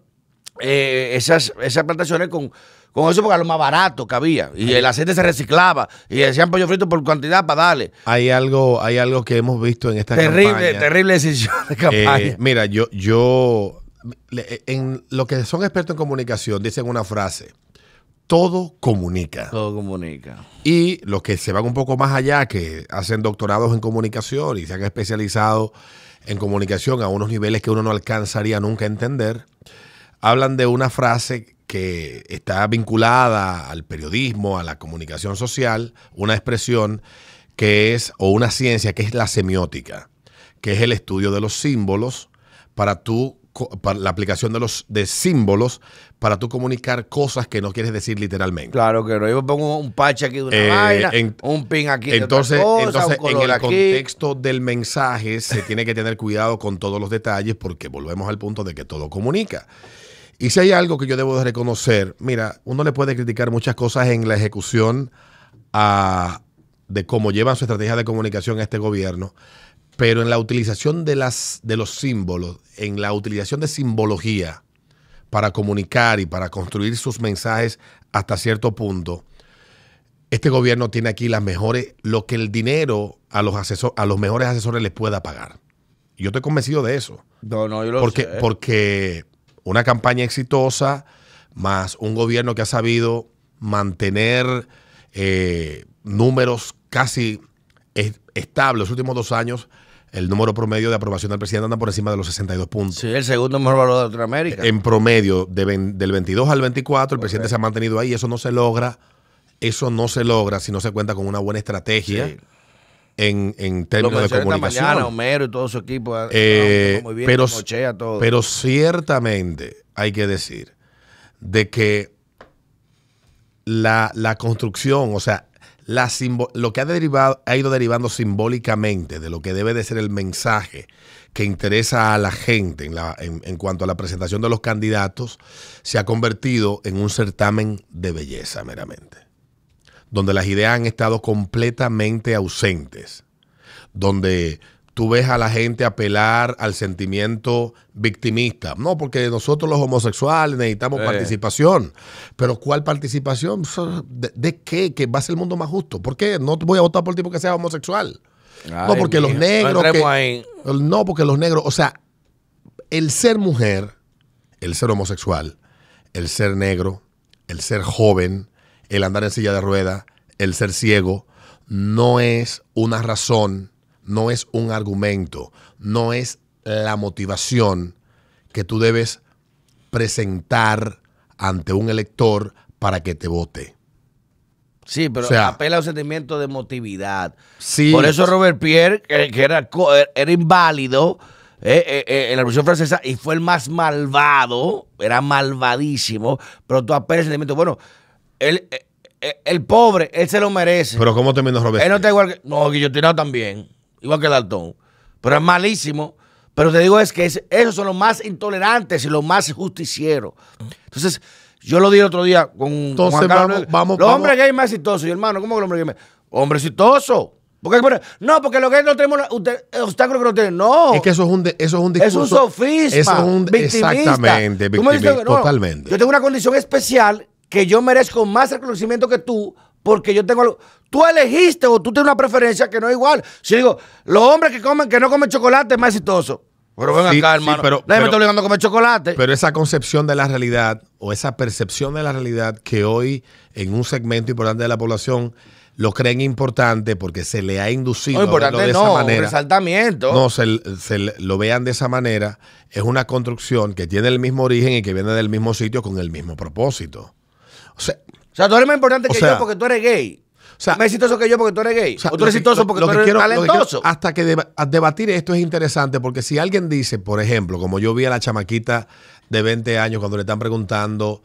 eh, esas, esas plantaciones con, con eso porque era lo más barato que había. Y el aceite se reciclaba. Y decían pollo frito por cantidad para darle. Hay algo, hay algo que hemos visto en esta terrible, campaña. Terrible decisión de eh, campaña. mira, yo, yo eh, en lo que son expertos en comunicación dicen una frase. Todo comunica. Todo comunica. Y los que se van un poco más allá, que hacen doctorados en comunicación y se han especializado en comunicación a unos niveles que uno no alcanzaría nunca a entender, hablan de una frase que está vinculada al periodismo, a la comunicación social, una expresión que es, o una ciencia que es la semiótica, que es el estudio de los símbolos para tú la aplicación de los de símbolos para tú comunicar cosas que no quieres decir literalmente. Claro que no. Yo pongo un pache aquí de una eh, vaina, un pin aquí de entonces, entonces en el contexto del mensaje se tiene que tener cuidado con todos los detalles porque volvemos al punto de que todo comunica. Y si hay algo que yo debo de reconocer, mira, uno le puede criticar muchas cosas en la ejecución de cómo llevan su estrategia de comunicación a este gobierno. Pero en la utilización de, las, de los símbolos, en la utilización de simbología para comunicar y para construir sus mensajes hasta cierto punto, este gobierno tiene aquí las mejores, lo que el dinero a los, a los mejores asesores les pueda pagar. Yo estoy convencido de eso. No, yo porque, Porque una campaña exitosa, más un gobierno que ha sabido mantener eh, números casi estables los últimos dos años, el número promedio de aprobación del presidente anda por encima de los 62 puntos. Sí, el segundo mejor valor de Latinoamérica. En promedio, del 22 al 24, el presidente se ha mantenido ahí. Eso no se logra, eso no se logra si no se cuenta con una buena estrategia. En, términos de comunicación. y todo su equipo. Eh, pero, pero ciertamente hay que decir de que la, la construcción, o sea, lo que ha, ha ido derivando simbólicamente de lo que debe de ser el mensaje que interesa a la gente en, cuanto a la presentación de los candidatos, se ha convertido en un certamen de belleza meramente, donde las ideas han estado completamente ausentes, donde tú ves a la gente apelar al sentimiento victimista. No, porque nosotros los homosexuales necesitamos participación. Pero ¿cuál participación? ¿De, qué? ¿Que va a ser el mundo más justo? ¿Por qué? No voy a votar por el tipo que sea homosexual. no, porque los negros... No, no, porque los negros... O sea, el ser mujer, el ser homosexual, el ser negro, el ser joven, el andar en silla de rueda, el ser ciego, no es una razón no es un argumento, no es la motivación que tú debes presentar ante un elector para que te vote. Sí, pero apela a un sentimiento de emotividad. Por eso Robert Pierre, que, era, er, era inválido eh, eh, eh, en la Revolución Francesa y fue el más malvado, era malvadísimo, pero tú apelas al sentimiento. Bueno, él, el pobre, él se lo merece. Pero ¿cómo terminó Robert Él no está igual que... No, Guillotinado también igual que Dalton. Pero es malísimo. Pero te digo es que esos son los más intolerantes y los más justicieros. Entonces, yo lo di el otro día con, Entonces, con Carlos, vamos, vamos, Los hombres gays más exitosos. Y hermano, ¿cómo que los hombres gay? más Hombre exitoso. Porque, no, porque lo que no tenemos obstáculos que no tiene. No. Es que eso es un, eso es un discurso. Es un sofisma. Eso es un, victimista. Exactamente. totalmente. Yo tengo una condición especial que yo merezco más reconocimiento que tú porque yo tengo Tú elegiste o tú tienes una preferencia que no es igual. Si digo, los hombres que comen, que no comen chocolate es más exitoso. Pero ven acá, hermano. Nadie me está obligando a comer chocolate. Pero esa concepción de la realidad o esa percepción de la realidad que hoy en un segmento importante de la población lo creen importante porque se le ha inducido no, importante, no, Un resaltamiento. No, se, lo vean de esa manera. Es una construcción que tiene el mismo origen y que viene del mismo sitio con el mismo propósito. O sea, o sea, tú eres más importante que yo porque tú eres gay. O sea, más exitoso que yo porque tú eres gay. O, tú eres exitoso porque tú eres talentoso. hasta que debatir esto es interesante porque si alguien dice, por ejemplo, como yo vi a la chamaquita de 20 años cuando le están preguntando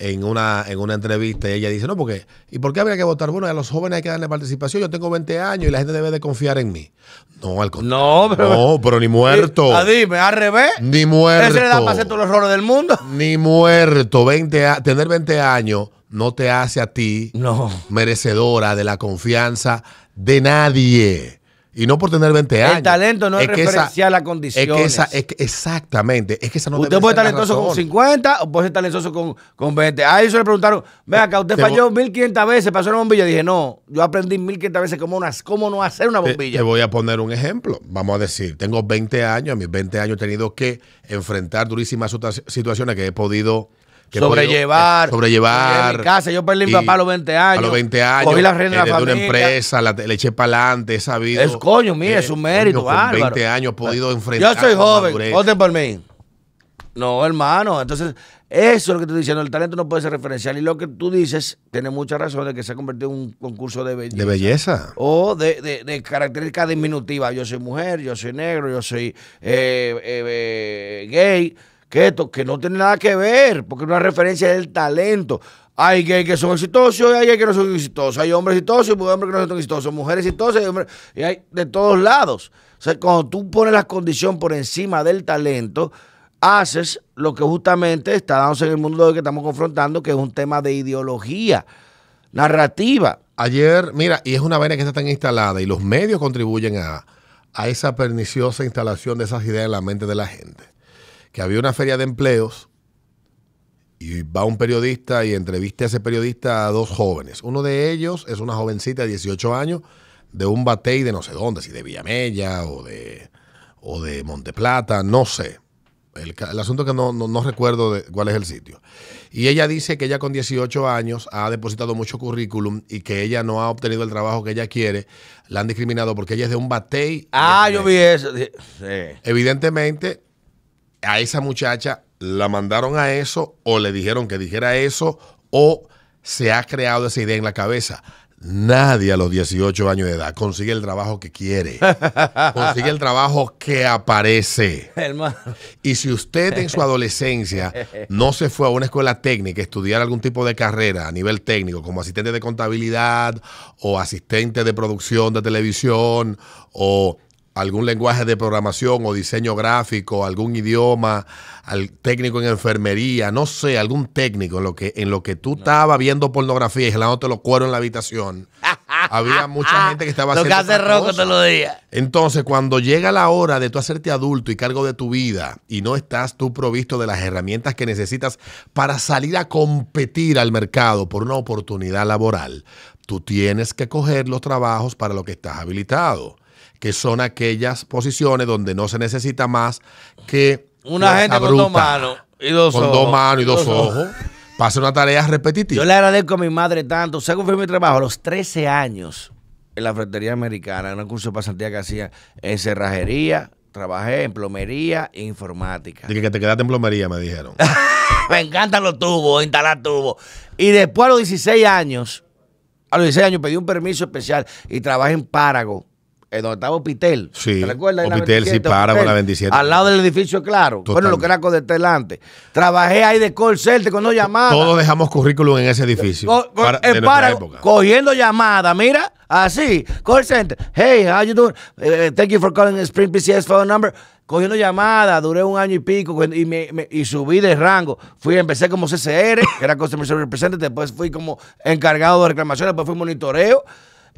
en una, en una entrevista ella dice, no, porque ¿y por qué habría que votar? Bueno, a los jóvenes hay que darle participación, yo tengo 20 años y la gente debe de confiar en mí. No, al contrario. No, pero, ni [LAUGHS] muerto. A ah, dime, al revés. Ni muerto. Ese le da para hacer todos los errores del mundo. [LAUGHS] Ni muerto. 20 tener 20 años no te hace a ti no. merecedora de la confianza de nadie. Y no por tener 20 años. El talento no es, referencial a Es que esa, es que exactamente. Es que esa no Usted puede ser talentoso con 50 o puede ser talentoso con, con 20. A eso le preguntaron, Vea, acá, usted falló 1500 veces para hacer una bombilla. Dije, no, yo aprendí 1500 veces cómo, no hacer una bombilla. Te, voy a poner un ejemplo. Vamos a decir, tengo 20 años, a mis 20 años he tenido que enfrentar durísimas situaciones que he podido sobrellevar. Eh, sobrellevar. casa, yo perdí mi papá a los 20 años. A los 20 años. Cogí la eh, reina de la una empresa, la, le eché para adelante, esa vida Es coño, mire, es un mérito, 20 años podido enfrentar. Yo soy joven, voten por mí. No, hermano, entonces eso es lo que estoy diciendo, el talento no puede ser referencial. Y lo que tú dices tiene mucha razón de que se ha convertido en un concurso de belleza. De belleza. O de, de, de características diminutivas. Yo soy mujer, yo soy negro, yo soy eh, eh, eh gay que esto, que no tiene nada que ver, porque una referencia del talento. Hay gays que son exitosos y hay gays que no son exitosos. Hay hombres exitosos y hombres que no son exitosos. Mujeres exitosas y, y hay de todos lados. O sea, cuando tú pones la condición por encima del talento, haces lo que justamente está dándose en el mundo de que estamos confrontando, que es un tema de ideología, narrativa. Ayer, mira, y es una vaina que está tan instalada y los medios contribuyen a, a esa perniciosa instalación de esas ideas en la mente de la gente que había una feria de empleos y va un periodista y entrevista a ese periodista a dos jóvenes. Uno de ellos es una jovencita de 18 años de un batey de no sé dónde, si de Villamella o de, o de Monteplata, no sé. El, asunto es que no, recuerdo cuál es el sitio. Y ella dice que ella con 18 años ha depositado mucho currículum y que ella no ha obtenido el trabajo que ella quiere. La han discriminado porque ella es de un batey. Ah, yo vi eso. Evidentemente, a esa muchacha la mandaron a eso o le dijeron que dijera eso o se ha creado esa idea en la cabeza. Nadie a los 18 años de edad consigue el trabajo que quiere. [LAUGHS] Consigue el trabajo que aparece. Y si usted en su adolescencia no se fue a una escuela técnica a estudiar algún tipo de carrera a nivel técnico, como asistente de contabilidad o asistente de producción de televisión o algún lenguaje de programación o diseño gráfico, algún idioma, al técnico en enfermería, no sé, algún técnico en lo que, en lo que tú estabas viendo pornografía y te lo cuero en la habitación. [LAUGHS] Había mucha gente que estaba haciendo lo Que hace rojo te lo diga. Entonces, cuando llega la hora de tú hacerte adulto y cargo de tu vida y no estás tú provisto de las herramientas que necesitas para salir a competir al mercado por una oportunidad laboral, tú tienes que coger los trabajos para lo que estás habilitado que son aquellas posiciones donde no se necesita más que una gente con dos manos y dos ojos. Con dos manos y dos, ojos. para hacer una tarea repetitiva. Yo le agradezco a mi madre tanto. Según fue mi trabajo, a los 13 años en la frontería americana, en un curso de pasantía que hacía en cerrajería, trabajé en plomería e informática. Dije que te quedaste en plomería, me dijeron. [LAUGHS] me encantan los tubos, instalar tubos. Y después a los 16 años, a los 16 años pedí un permiso especial y trabajé en Párago en eh, donde estaba Pitel. Sí. ¿Te recuerdas? Pitel sí, para con la 27. Al lado del edificio, claro. Bueno, lo que era Codetel antes. Trabajé ahí de call center con dos llamadas Todos dejamos currículum en ese edificio. Co para, en cogiendo llamadas, mira, así. Call center. Hey, how you doing? Eh, eh, thank you for calling Spring PCS phone number cogiendo llamadas, duré un año y pico y, y subí de rango. Fui, empecé como CCR, que era Customer Service Representative, después fui como encargado de reclamaciones, después fui monitoreo.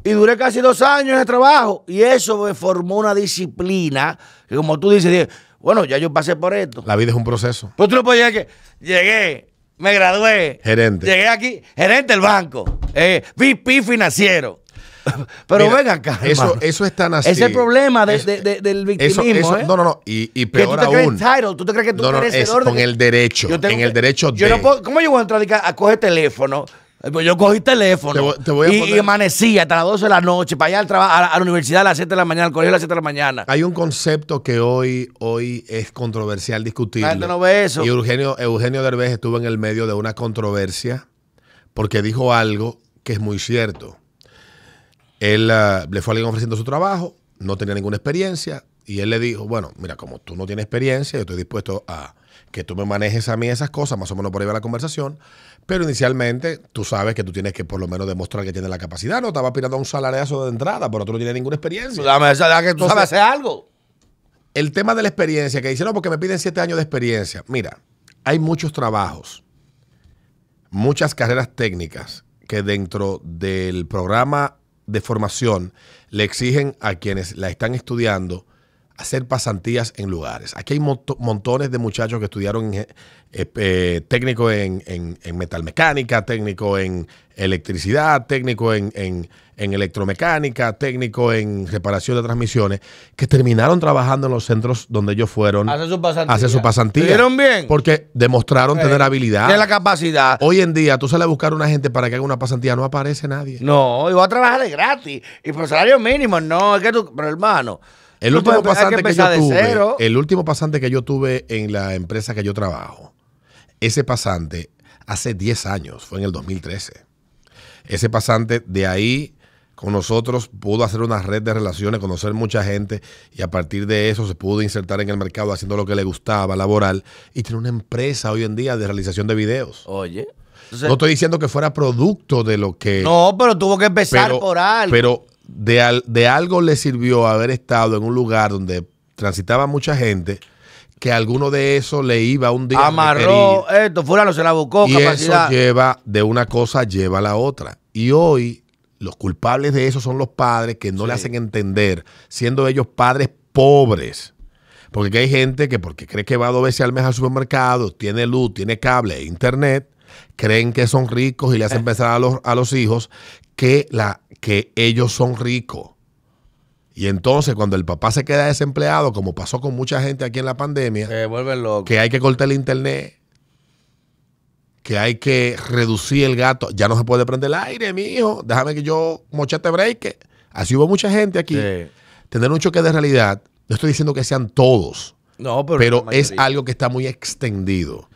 Y duré casi dos años en el trabajo. Y eso me formó una disciplina que, como tú dices, bueno, ya yo pasé por esto. La vida es un proceso. Pues tú no puedes llegar que llegué, me gradué. Gerente. Llegué aquí, gerente del banco, eh, VP financiero. [LAUGHS] Pero ven acá. Eso, eso es tan así. Es el problema del victimismo. Eso, ¿eh? No, no, no. Y, y peor tú te aún. Crees title? ¿Tú te crees que tú no, no, eres el orden? Con el derecho. en el derecho. Yo no puedo, ¿Cómo yo voy a entrar a, a coger teléfono? Eh, pues yo cogí teléfono y, amanecí amanecía hasta las 12 de la noche, para ir al trabajo, a, la universidad a las 7 de la mañana, al colegio a las 7 de la mañana. Hay un concepto que hoy, hoy es controversial discutir. no ve eso. Y Eugenio, Eugenio Derbez estuvo en el medio de una controversia porque dijo algo que es muy cierto. Él ah, le fue a alguien ofreciendo su trabajo, no tenía ninguna experiencia, y él le dijo, bueno, mira, como tú no tienes experiencia, yo estoy dispuesto a que tú me manejes a mí esas cosas, más o menos por ahí va la conversación, pero inicialmente tú sabes que tú tienes que por lo menos demostrar que tienes la capacidad, no te vas a un salario de entrada, pero tú no tienes ninguna experiencia. Pues que tú sabes hacer algo. El tema de la experiencia, que dice no, porque me piden siete años de experiencia. Mira, hay muchos trabajos, muchas carreras técnicas que dentro del programa de formación le exigen a quienes la están estudiando hacer pasantías en lugares. Aquí hay montones de muchachos que estudiaron eh, eh, técnico en, metalmecánica, técnico en electricidad, técnico en, electromecánica, técnico en reparación de transmisiones, que terminaron trabajando en los centros donde ellos fueron a hacer su pasantía. bien? Porque demostraron tener habilidad. Tiene la capacidad. Hoy en día, tú sales a buscar a una gente para que haga una pasantía, no aparece nadie. No, y va a trabajar de gratis y por salario mínimo. No, es que tú, pero hermano. El último pasante que, yo tuve, el último pasante que yo tuve en la empresa que yo trabajo, ese pasante hace 10 años, fue en el 2013. Ese pasante de ahí con nosotros pudo hacer una red de relaciones, conocer mucha gente y a partir de eso se pudo insertar en el mercado haciendo lo que le gustaba, laboral, y tiene una empresa hoy en día de realización de videos. Oye. no estoy diciendo que fuera producto de lo que... No, pero tuvo que empezar por algo. Pero de, algo le sirvió haber estado en un lugar donde transitaba mucha gente que alguno de esos le iba un día. Amarró esto esto, fulano se la buscó. Y eso lleva, de una cosa lleva a la otra. Y hoy los culpables de eso son los padres que no le hacen entender, siendo ellos padres pobres. Porque hay gente que porque cree que va dos veces al mes al supermercado, tiene luz, tiene cable, e internet, creen que son ricos y le hacen eh. pensar a los, a los hijos que, la, que ellos son ricos. Y entonces cuando el papá se queda desempleado, como pasó con mucha gente aquí en la pandemia, que hay que cortar el internet, que hay que reducir el gato, ya no se puede prender el aire, mi hijo, déjame que yo mochete break. Así hubo mucha gente aquí. Tener un choque de realidad, no estoy diciendo que sean todos, no, pero es algo que está muy extendido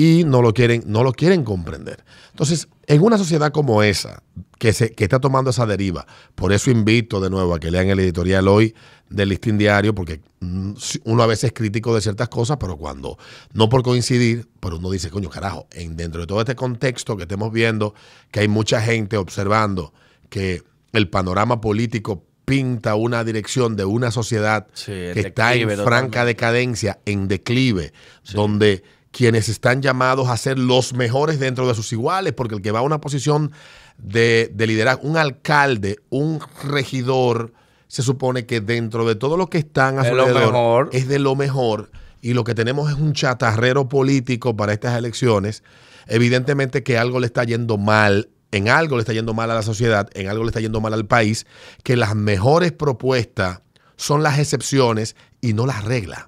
y no lo quieren, no lo quieren comprender. Entonces, en una sociedad como esa, que, se, que está tomando esa deriva, por eso invito de nuevo a que lean el editorial hoy del Listín Diario, porque mm, uno a veces es crítico de ciertas cosas, pero cuando, no por coincidir, pero uno dice, coño, carajo, en, dentro de todo este contexto que estemos viendo, que hay mucha gente observando que el panorama político pinta una dirección de una sociedad que está en franca decadencia, en declive, donde quienes están llamados a ser los mejores dentro de sus iguales, porque el que va a una posición de, liderazgo, un alcalde, un regidor, se supone que dentro de todo lo que están a su alrededor es de lo mejor y lo que tenemos es un chatarrero político para estas elecciones, evidentemente que algo le está yendo mal, en algo le está yendo mal a la sociedad, en algo le está yendo mal al país, que las mejores propuestas son las excepciones y no las reglas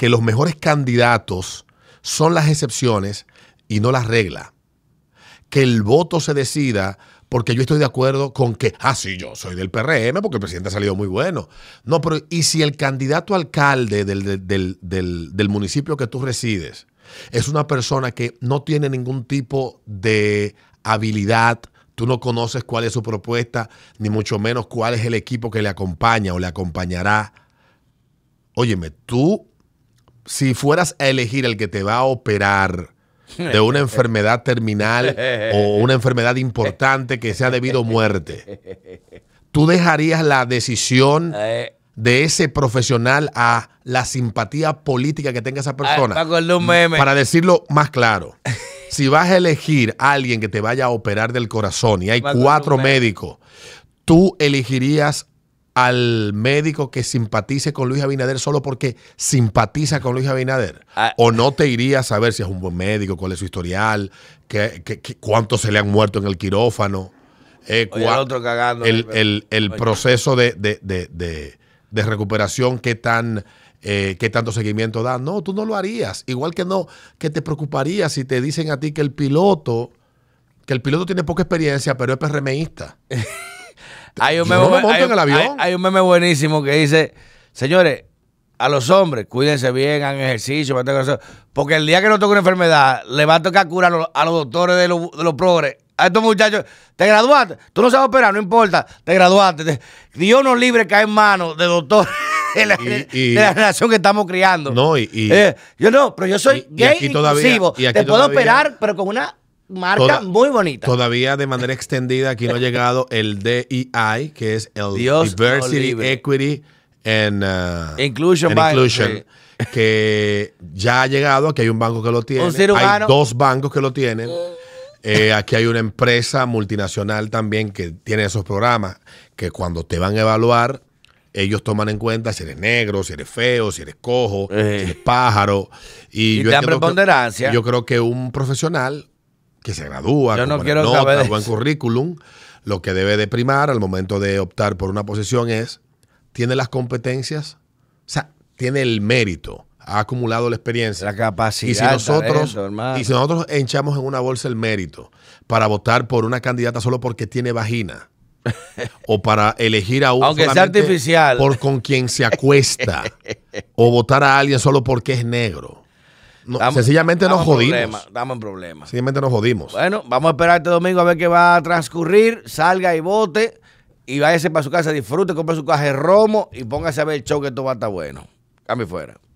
que los mejores candidatos son las excepciones y no las reglas. Que el voto se decida porque yo estoy de acuerdo con que, ah, sí, yo soy del PRM porque el presidente ha salido muy bueno. No, pero ¿y si el candidato alcalde del, del municipio que tú resides es una persona que no tiene ningún tipo de habilidad, tú no conoces cuál es su propuesta, ni mucho menos cuál es el equipo que le acompaña o le acompañará? Óyeme, tú si fueras a elegir el que te va a operar de una [LAUGHS] enfermedad terminal o una enfermedad importante que sea debido a muerte, ¿tú dejarías la decisión eh. de ese profesional a la simpatía política que tenga esa ah, persona? Para decirlo más claro, si vas a elegir a alguien que te vaya a operar del corazón y hay cuatro médicos, ¿tú elegirías al médico que simpatice con Luis Abinader solo porque simpatiza con Luis Abinader? Ah. ¿O no te iría a saber si es un buen médico, cuál es su historial, qué, cuántos se le han muerto en el quirófano? Eh, el, el, proceso de, de, de, de, recuperación, qué tan... Eh, qué tanto seguimiento da. No, tú no lo harías. Igual que no, que te preocuparía si te dicen a ti que el piloto, que el piloto tiene poca experiencia, pero es PRMista. [LAUGHS] Hay un, meme, buenísimo que dice, señores, a los hombres, cuídense bien, hagan ejercicio, porque el día que no toque una enfermedad, le va a tocar curar a los, doctores de los, progres. A estos muchachos, te graduaste, tú no sabes operar, no importa, te graduaste. Dios nos libre cae en manos de doctores [LAUGHS] de la, relación que estamos criando. No, y, eh, yo no, pero yo soy gay y inclusivo. te puedo operar, pero con una marca muy bonita. Todavía de manera extendida aquí no ha llegado el DEI, que es el Diversity, Equity and uh, Inclusion. Que ya ha llegado, aquí hay un banco que lo tiene. hay dos bancos que lo tienen. Eh, aquí hay una empresa multinacional también que tiene esos programas que cuando te van a evaluar, ellos toman en cuenta si eres negro, si eres feo, si eres cojo, si eres eh. pájaro. Y, yo, preponderancia. yo creo que un profesional que se gradúa, no buen currículum, lo que debe de primar al momento de optar por una posición es, ¿tiene las competencias? O sea, tiene el mérito, ha acumulado la experiencia. La capacidad. Y si nosotros, y si nosotros echamos en una bolsa el mérito para votar por una candidata solo porque tiene vagina, [LAUGHS] o para elegir a un Aunque artificial. por con quien se acuesta, o votar a alguien solo porque es negro sencillamente nos jodimos. damos problemas. Sencillamente nos jodimos. Bueno, vamos a esperar este domingo a ver qué va a transcurrir. Salga y vote y váyase para su casa, disfrute, compre su caja de romo y póngase a ver el show que todo va a estar bueno. Cambio fuera.